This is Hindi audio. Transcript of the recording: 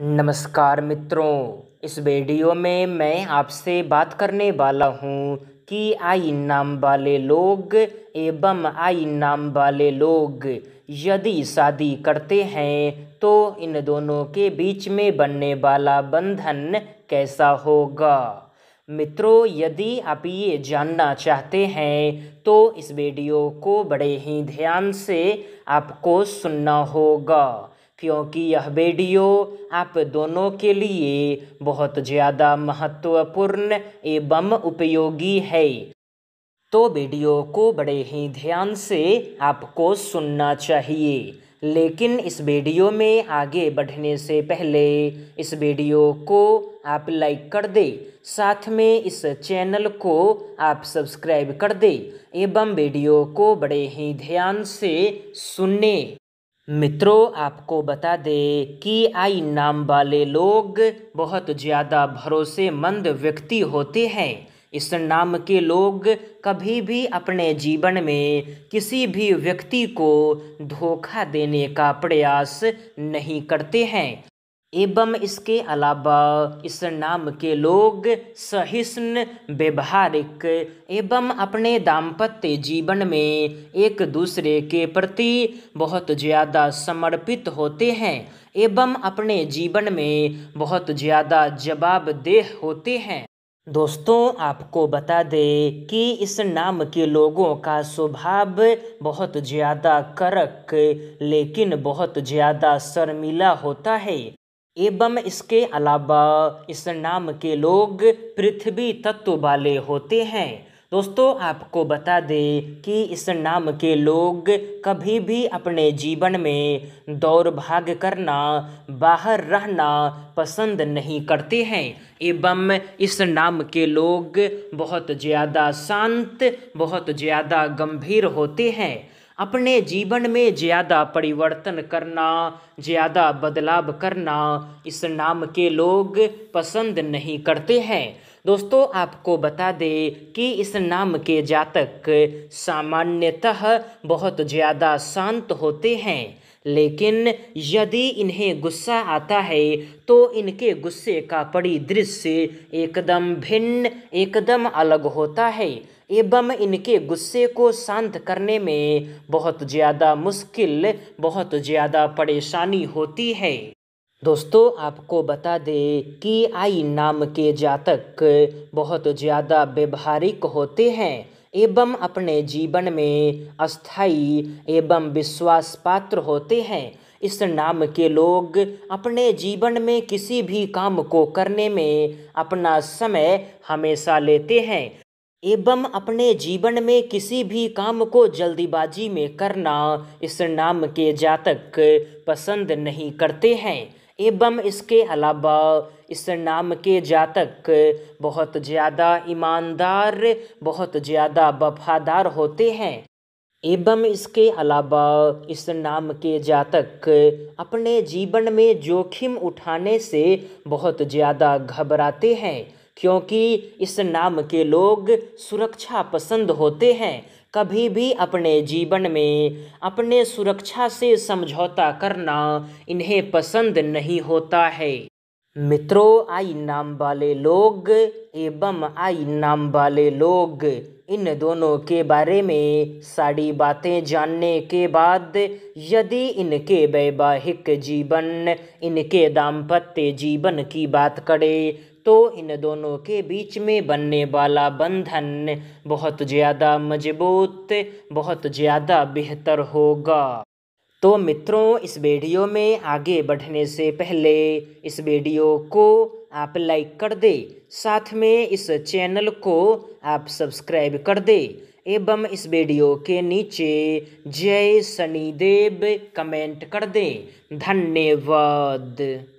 नमस्कार मित्रों इस वीडियो में मैं आपसे बात करने वाला हूँ कि आई नाम वाले लोग एवं आई नाम वाले लोग यदि शादी करते हैं तो इन दोनों के बीच में बनने वाला बंधन कैसा होगा मित्रों यदि आप ये जानना चाहते हैं तो इस वीडियो को बड़े ही ध्यान से आपको सुनना होगा क्योंकि यह वीडियो आप दोनों के लिए बहुत ज़्यादा महत्वपूर्ण एवं उपयोगी है तो वीडियो को बड़े ही ध्यान से आपको सुनना चाहिए लेकिन इस वीडियो में आगे बढ़ने से पहले इस वीडियो को आप लाइक कर दे साथ में इस चैनल को आप सब्सक्राइब कर दे एवं वीडियो को बड़े ही ध्यान से सुनने मित्रों आपको बता दें कि आई नाम वाले लोग बहुत ज़्यादा भरोसेमंद व्यक्ति होते हैं इस नाम के लोग कभी भी अपने जीवन में किसी भी व्यक्ति को धोखा देने का प्रयास नहीं करते हैं एवं इसके अलावा इस नाम के लोग सहिष्ण व्यवहारिक एवं अपने दाम्पत्य जीवन में एक दूसरे के प्रति बहुत ज़्यादा समर्पित होते हैं एवं अपने जीवन में बहुत ज़्यादा जवाबदेह होते हैं दोस्तों आपको बता दें कि इस नाम के लोगों का स्वभाव बहुत ज़्यादा करक लेकिन बहुत ज़्यादा शर्मिला होता है एवं इसके अलावा इस नाम के लोग पृथ्वी तत्व वाले होते हैं दोस्तों आपको बता दें कि इस नाम के लोग कभी भी अपने जीवन में दौड़ भाग करना बाहर रहना पसंद नहीं करते हैं एवं इस नाम के लोग बहुत ज़्यादा शांत बहुत ज़्यादा गंभीर होते हैं अपने जीवन में ज़्यादा परिवर्तन करना ज़्यादा बदलाव करना इस नाम के लोग पसंद नहीं करते हैं दोस्तों आपको बता दें कि इस नाम के जातक सामान्यतः बहुत ज़्यादा शांत होते हैं लेकिन यदि इन्हें गुस्सा आता है तो इनके गुस्से का परिदृश्य एकदम भिन्न एकदम अलग होता है एवं इनके गुस्से को शांत करने में बहुत ज़्यादा मुश्किल बहुत ज़्यादा परेशानी होती है दोस्तों आपको बता दें कि आई नाम के जातक बहुत ज़्यादा व्यवहारिक होते हैं एवं अपने जीवन में अस्थाई एवं विश्वास पात्र होते हैं इस नाम के लोग अपने जीवन में किसी भी काम को करने में अपना समय हमेशा लेते हैं एवं अपने जीवन में किसी भी काम को जल्दीबाजी में करना इस नाम के जातक पसंद नहीं करते हैं एवं इसके अलावा इस नाम के जातक बहुत ज़्यादा ईमानदार बहुत ज़्यादा वफादार होते हैं एवं इसके अलावा इस नाम के जातक अपने जीवन में जोखिम उठाने से बहुत ज़्यादा घबराते हैं क्योंकि इस नाम के लोग सुरक्षा पसंद होते हैं कभी भी अपने जीवन में अपने सुरक्षा से समझौता करना इन्हें पसंद नहीं होता है मित्रों आई नाम वाले लोग एवं आई नाम वाले लोग इन दोनों के बारे में सारी बातें जानने के बाद यदि इनके वैवाहिक जीवन इनके दाम्पत्य जीवन की बात करें तो इन दोनों के बीच में बनने वाला बंधन बहुत ज़्यादा मजबूत बहुत ज़्यादा बेहतर होगा तो मित्रों इस वीडियो में आगे बढ़ने से पहले इस वीडियो को आप लाइक कर दे साथ में इस चैनल को आप सब्सक्राइब कर दे एवं इस वीडियो के नीचे जय शनिदेव कमेंट कर दें धन्यवाद